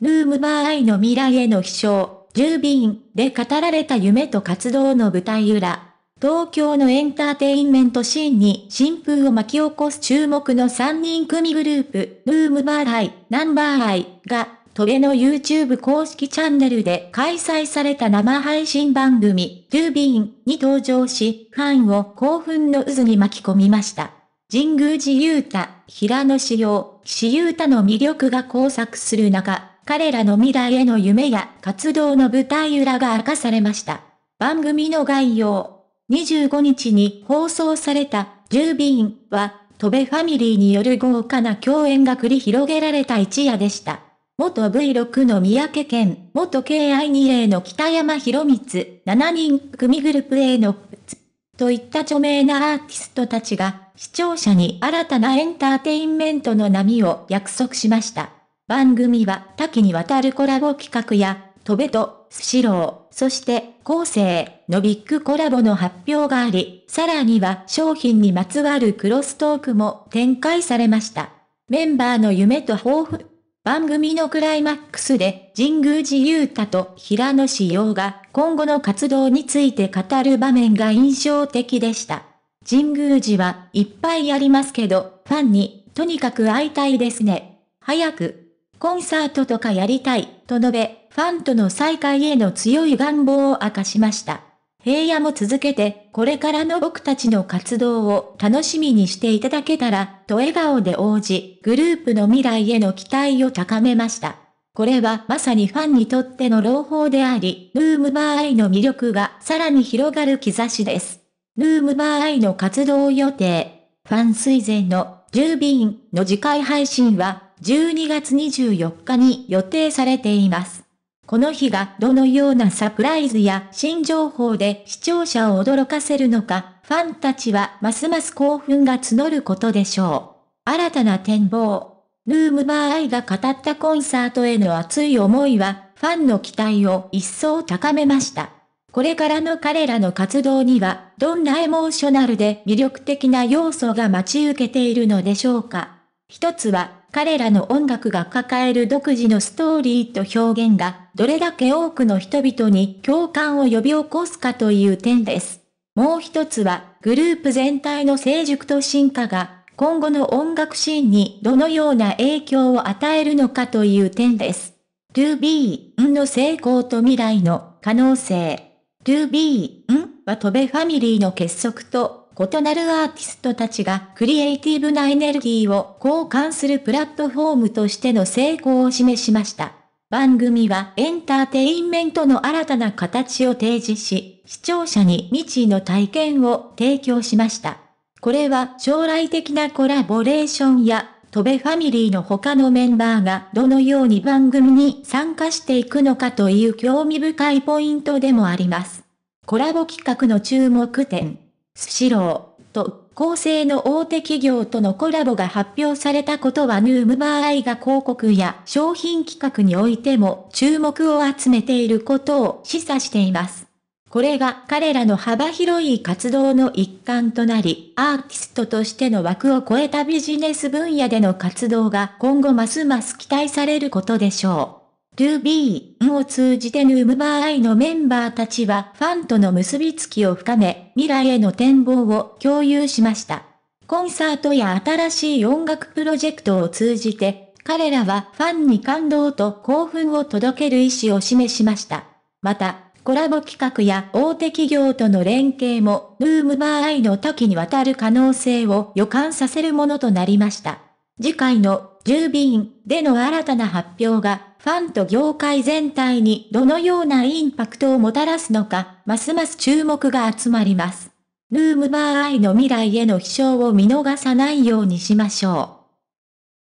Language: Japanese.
ルームバーアイの未来への飛翔、ーンで語られた夢と活動の舞台裏。東京のエンターテインメントシーンに新風を巻き起こす注目の3人組グループ、ルームバーアイ、ナンバーアイが、トゲの YouTube 公式チャンネルで開催された生配信番組、ルービーンに登場し、ファンを興奮の渦に巻き込みました。神宮寺勇太、平野志陽、岸優太の魅力が交錯する中、彼らの未来への夢や活動の舞台裏が明かされました。番組の概要。25日に放送された、ジュービーンは、戸べファミリーによる豪華な共演が繰り広げられた一夜でした。元 V6 の三宅健、元 KI2A の北山博光、7人組グループ A のといった著名なアーティストたちが視聴者に新たなエンターテインメントの波を約束しました。番組は多岐にわたるコラボ企画や、戸部と、スシロー、そして、後世のビッグコラボの発表があり、さらには商品にまつわるクロストークも展開されました。メンバーの夢と抱負。番組のクライマックスで、神宮寺勇太と平野志陽が今後の活動について語る場面が印象的でした。神宮寺はいっぱいありますけど、ファンに、とにかく会いたいですね。早くコンサートとかやりたい、と述べ、ファンとの再会への強い願望を明かしました。平野も続けて、これからの僕たちの活動を楽しみにしていただけたら、と笑顔で応じ、グループの未来への期待を高めました。これはまさにファンにとっての朗報であり、ルームバーアイの魅力がさらに広がる兆しです。ルームバーアイの活動予定、ファン推薦の10便の次回配信は12月24日に予定されています。この日がどのようなサプライズや新情報で視聴者を驚かせるのか、ファンたちはますます興奮が募ることでしょう。新たな展望。ルームバーアイが語ったコンサートへの熱い思いは、ファンの期待を一層高めました。これからの彼らの活動には、どんなエモーショナルで魅力的な要素が待ち受けているのでしょうか。一つは、彼らの音楽が抱える独自のストーリーと表現が、どれだけ多くの人々に共感を呼び起こすかという点です。もう一つは、グループ全体の成熟と進化が、今後の音楽シーンにどのような影響を与えるのかという点です。to b んの成功と未来の可能性。to b んはトベファミリーの結束と異なるアーティストたちがクリエイティブなエネルギーを交換するプラットフォームとしての成功を示しました。番組はエンターテインメントの新たな形を提示し、視聴者に未知の体験を提供しました。これは将来的なコラボレーションや、トベファミリーの他のメンバーがどのように番組に参加していくのかという興味深いポイントでもあります。コラボ企画の注目点。スシローと厚生の大手企業とのコラボが発表されたことはヌームバーアイが広告や商品企画においても注目を集めていることを示唆しています。これが彼らの幅広い活動の一環となり、アーティストとしての枠を超えたビジネス分野での活動が今後ますます期待されることでしょう。2B を通じてヌームバーアイのメンバーたちはファンとの結びつきを深め、未来への展望を共有しました。コンサートや新しい音楽プロジェクトを通じて、彼らはファンに感動と興奮を届ける意思を示しました。また、コラボ企画や大手企業との連携も、ヌームバーアイの多岐にわたる可能性を予感させるものとなりました。次回の10便での新たな発表がファンと業界全体にどのようなインパクトをもたらすのか、ますます注目が集まります。ルームバーアイの未来への飛翔を見逃さないようにしましょう。